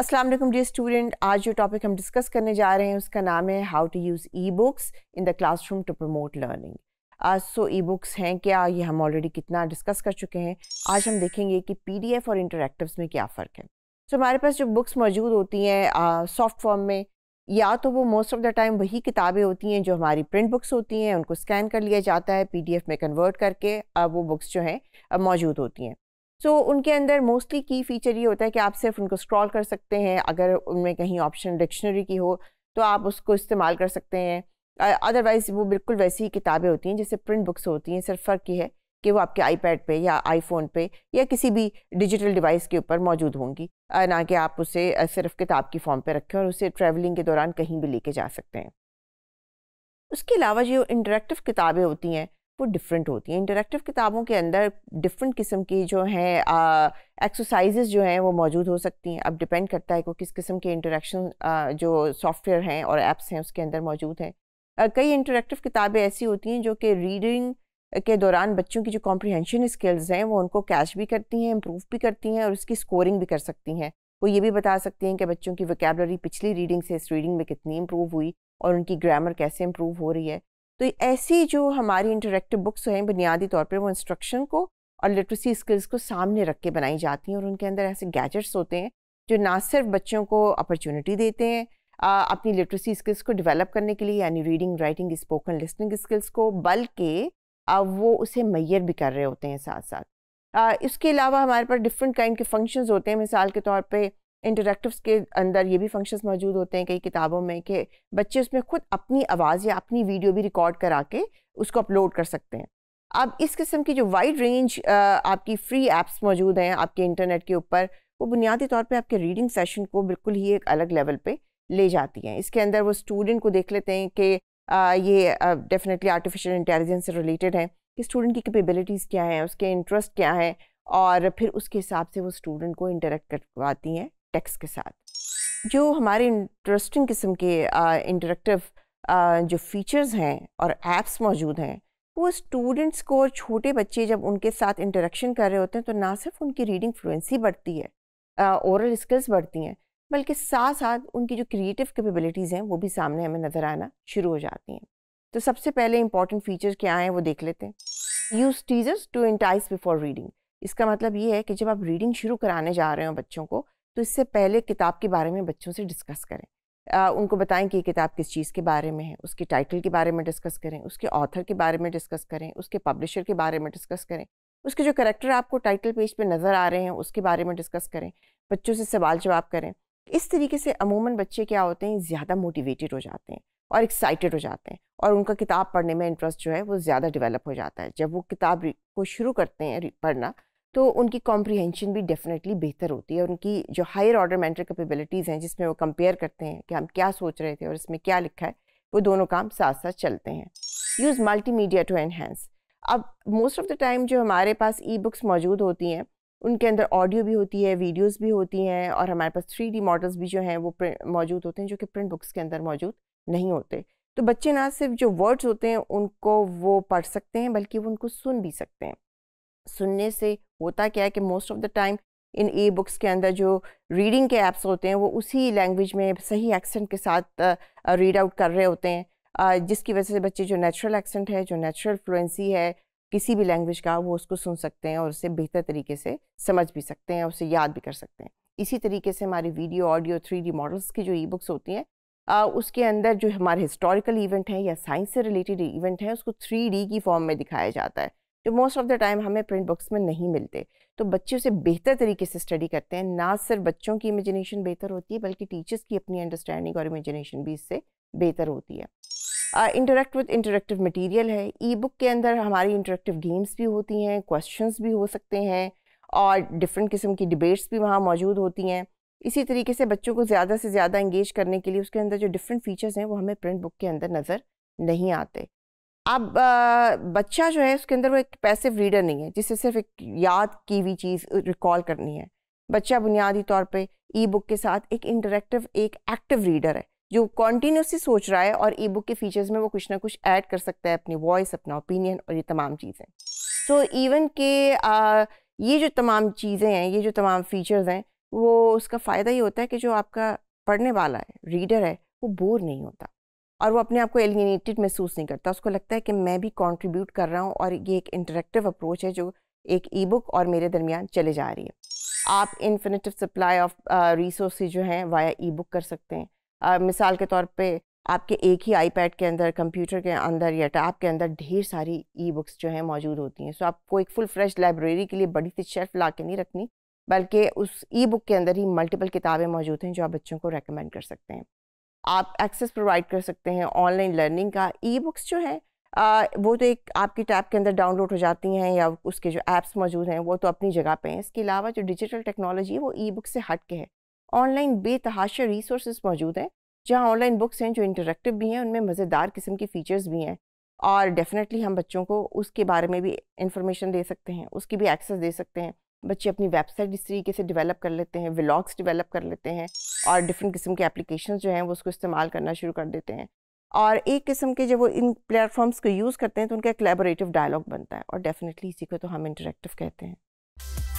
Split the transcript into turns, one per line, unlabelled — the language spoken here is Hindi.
अस्सलाम वालेकुम डियर स्टूडेंट आज जो टॉपिक हम डिस्कस करने जा रहे हैं उसका नाम है how to use e books in the classroom to promote learning आज सो ई बुक्स हैं क्या ये हम ऑलरेडी कितना डिस्कस कर चुके हैं आज हम देखेंगे कि एफ़ और इंटरेक्टिव में क्या फ़र्क है सो so, हमारे पास जो बुक्स मौजूद होती हैं सॉफ्ट uh, फॉर्म में या तो वो मोस्ट ऑफ़ द टाइम वही किताबें होती हैं जो हमारी प्रिंट बुक्स होती हैं उनको स्कैन कर लिया जाता है पी डी एफ में कन्वर्ट करके आ, uh, वो बुक्स जो हैं uh, मौजूद होती हैं सो so, उनके अंदर मोस्टली की फीचर ये होता है कि आप सिर्फ उनको स्क्रॉल कर सकते हैं अगर उनमें कहीं ऑप्शन डिक्शनरी की हो तो आप उसको इस्तेमाल कर सकते हैं अदरवाइज़ वो बिल्कुल वैसी ही किताबें होती हैं जैसे प्रिंट बुक्स होती हैं सिर्फ फ़र्क ये है कि वो आपके आईपैड पे या आईफोन पे या किसी भी डिजिटल डिवाइस के ऊपर मौजूद होंगी ना कि आप उसे सिर्फ किताब की फॉर्म पे रखें और उसे ट्रैवलिंग के दौरान कहीं भी लेके जा सकते हैं उसके अलावा जो इंटरेक्टिव किताबें होती हैं वो डिफरेंट होती हैं इंटरेक्टिव किताबों के अंदर डिफरेंट किस्म की जो हैं एक्सरसाइजेज जो हैं वो मौजूद हो सकती हैं अब डिपेंड करता है कि किस किस्म के इंटरेक्शन जो सॉफ्टवेयर हैं और ऐप्स हैं उसके अंदर मौजूद हैं कई इंटरेक्टिव किताबें ऐसी होती हैं जो कि रीडिंग के दौरान बच्चों की जो कॉम्प्रीहेंशन स्किल्स हैं वो उनको कैच भी करती हैं इम्प्रूव भी करती हैं और उसकी स्कोरिंग भी कर सकती हैं वो ये भी बता सकती हैं कि बच्चों की वोकेबलरी पिछली रीडिंग से इस रीडिंग में कितनी इम्प्रूव हुई और उनकी ग्रामर कैसे इम्प्रूव हो रही है तो ऐसी जो हमारी इंटरेक्टिव बुक्स हैं बुनियादी तौर पर वो इंस्ट्रक्शन को और लिटरेसी स्किल्स को सामने रख के बनाई जाती हैं और उनके अंदर ऐसे गैजेट्स होते हैं जो ना सिर्फ बच्चों को अपॉर्चुनिटी देते हैं आ, अपनी लिटरेसी स्किल्स को डेवलप करने के लिए यानी reading writing spoken listening skills को बल्कि वो उसे मैयर भी कर रहे होते हैं साथ साथ आ, इसके अलावा हमारे पास डिफरेंट काइंड के फंक्शंस होते हैं मिसाल के तौर पे इंटरेक्टिव्स के अंदर ये भी फंक्शंस मौजूद होते हैं कई किताबों में कि बच्चे उसमें खुद अपनी आवाज़ या अपनी वीडियो भी रिकॉर्ड करा के उसको अपलोड कर सकते हैं अब इस किस्म की जो वाइड रेंज आपकी फ्री एप्स मौजूद हैं आपके इंटरनेट के ऊपर वो बुनियादी तौर पे आपके रीडिंग सेशन को बिल्कुल ही एक अलग लेवल पे ले जाती हैं इसके अंदर वो स्टूडेंट को देख लेते हैं कि ये डेफिनेटली आर्टिफिशियल इंटेलिजेंस से रिलेटेड हैं कि स्टूडेंट की कैपेबिलिटीज़ क्या हैं उसके इंटरेस्ट क्या हैं और फिर उसके हिसाब से वो स्टूडेंट को इंटरेक्ट करवाती हैं टेक्स्ट के साथ जो हमारे इंटरेस्टिंग किस्म के इंटरेक्टिव जो फीचर्स हैं और ऐप्स मौजूद हैं वो स्टूडेंट्स को और छोटे बच्चे जब उनके साथ इंटरेक्शन कर रहे होते हैं तो ना सिर्फ उनकी रीडिंग फ्लुएंसी बढ़ती है औरल स्किल्स बढ़ती हैं बल्कि साथ साथ उनकी जो क्रिएटिव कैपेबिलिटीज़ हैं वो भी सामने हमें नज़र आना शुरू हो जाती हैं तो सबसे पहले इंपॉर्टेंट फीचर क्या हैं वो देख लेते हैं use teasers to entice before reading इसका मतलब ये है कि जब आप रीडिंग शुरू कराने जा रहे हो बच्चों को तो इससे पहले किताब के बारे में बच्चों से डिस्कस करें आ, उनको बताएं कि ये किताब किस चीज़ के बारे में है उसके टाइटल के बारे में डिस्कस करें उसके ऑथर के बारे में डिस्कस करें उसके पब्लिशर के बारे में डिस्कस करें उसके जो करेक्टर आपको टाइटल पेज पर नज़र आ रहे हैं उसके बारे में डिस्कस करें बच्चों से सवाल जवाब करें इस तरीके से अमूमन बच्चे क्या होते हैं ज़्यादा मोटिवेटेड हो जाते हैं और एक्साइटेड हो जाते हैं और उनका किताब पढ़ने में इंटरेस्ट जो है वो ज़्यादा डेवलप हो जाता है जब वो किताब को शुरू करते हैं पढ़ना तो उनकी कॉम्प्रिहेंशन भी डेफिनेटली बेहतर होती है उनकी जो हायर ऑर्डर मेंटल कैपेबिलिटीज़ हैं जिसमें वो कंपेयर करते हैं कि हम क्या सोच रहे थे और इसमें क्या लिखा है वो दोनों काम साथ साथ चलते हैं यूज़ मल्टीमीडिया टू एनहेंस अब मोस्ट ऑफ़ द टाइम जो हमारे पास ई बुक्स मौजूद होती हैं उनके अंदर ऑडियो भी होती है वीडियोस भी होती हैं और हमारे पास थ्री डी मॉडल्स भी जो हैं वो मौजूद होते हैं जो कि प्रिंट बुक्स के अंदर मौजूद नहीं होते तो बच्चे ना सिर्फ जो वर्ड्स होते हैं उनको वो पढ़ सकते हैं बल्कि वो उनको सुन भी सकते हैं सुनने से होता क्या है कि most of the time in e books के अंदर जो रीडिंग के ऐप्स होते हैं वो उसी लैंग्वेज में सही एक्सेंट के साथ रीड आउट कर रहे होते हैं जिसकी वजह से बच्चे जो नेचुरल एक्सेंट है जो नेचुरल फ्लुएंसी है किसी भी लैंग्वेज का वो उसको सुन सकते हैं और उसे बेहतर तरीके से समझ भी सकते हैं और उसे याद भी कर सकते हैं इसी तरीके से हमारी वीडियो ऑडियो थ्री मॉडल्स की जो ई बुक्स होती हैं उसके अंदर जो हमारे हिस्टोरिकल इवेंट हैं या साइंस से रिलेटेड इवेंट हैं उसको थ्री की फॉर्म में दिखाया जाता है जो मोस्ट ऑफ द टाइम हमें प्रिंट बुक्स में नहीं मिलते तो बच्चे उसे बेहतर तरीके से स्टडी करते हैं ना सिर्फ बच्चों की इमेजिनेशन बेहतर होती है बल्कि टीचर्स की अपनी अंडरस्टैंडिंग और इमेजिनेशन भी इससे बेहतर होती है इंटरेक्ट विद इंटरेक्टिव मटीरियल है ई बुक के अंदर हमारी इंटरेक्टिव गेम्स भी होती हैं क्वेश्चंस भी हो सकते हैं और डिफरेंट किस्म की डिबेट्स भी वहाँ मौजूद होती हैं इसी तरीके से बच्चों को ज़्यादा से ज़्यादा इंगेज करने के लिए उसके अंदर जो डिफरेंट फीचर्स हैं वो हमें प्रिंट बुक के अंदर नज़र नहीं आते अब बच्चा जो है उसके अंदर वो एक पैसिव रीडर नहीं है जिसे सिर्फ एक याद की हुई चीज़ रिकॉल करनी है बच्चा बुनियादी तौर पे ई बुक के साथ एक इंटरेक्टिव एक एक्टिव रीडर है जो कॉन्टीन्यूसली सोच रहा है और ई बुक के फीचर्स में वो कुछ ना कुछ ऐड कर सकता है अपनी वॉइस अपना ओपिनियन और ये तमाम चीज़ें सो so, इवन के आ, ये जो तमाम चीज़ें हैं ये जो तमाम फीचर्स हैं वो उसका फ़ायदा ये होता है कि जो आपका पढ़ने वाला है रीडर है वो बोर नहीं होता और वो अपने आप को एलिनेटेड महसूस नहीं करता उसको लगता है कि मैं भी कॉन्ट्रीब्यूट कर रहा हूँ और ये एक इंटरेक्टिव अप्रोच है जो एक ई बुक और मेरे दरमियान चले जा रही है आप इन्फिनेटिव सप्लाई ऑफ रिसोर्स जो हैं वाया ई बुक कर सकते हैं uh, मिसाल के तौर पे आपके एक ही आईपैड के अंदर कंप्यूटर के अंदर या टैप के अंदर ढेर सारी ई बुक्स जो हैं मौजूद होती हैं सो so, आपको एक फुल फ्रेश लाइब्रेरी के लिए बड़ी सी शेल्फ ला के नहीं रखनी बल्कि उस ई बुक के अंदर ही मल्टीपल किताबें मौजूद हैं जो आप बच्चों को रेकमेंड कर सकते हैं आप एक्सेस प्रोवाइड कर सकते हैं ऑनलाइन लर्निंग का ई बुक्स जो हैं वो तो एक आपकी टैब के अंदर डाउनलोड हो जाती हैं या उसके जो ऐप्स मौजूद हैं वो तो अपनी जगह पे हैं इसके अलावा जो डिजिटल टेक्नोलॉजी है वो ई बुक से हट के है ऑनलाइन बेतहाशा रिसोर्स मौजूद हैं जहाँ ऑनलाइन बुक्स हैं जो इंटरेक्टिव भी हैं उनमें मज़ेदार किस्म की फ़ीचर्स भी हैं और डेफिनेटली हम बच्चों को उसके बारे में भी इंफॉर्मेशन दे सकते हैं उसकी भी एक्सेस दे सकते हैं बच्चे अपनी वेबसाइट इस तरीके से डेवलप कर लेते हैं व्लॉग्स डेवलप कर लेते हैं और डिफरेंट किस्म के एप्लीकेशन जो हैं वो उसको इस्तेमाल करना शुरू कर देते हैं और एक किस्म के जब वो इन प्लेटफॉर्म्स को यूज़ करते हैं तो उनका कलेबोरेटिव डायलॉग बनता है और डेफिनेटली इसी को तो हम इंटरेक्टिव कहते हैं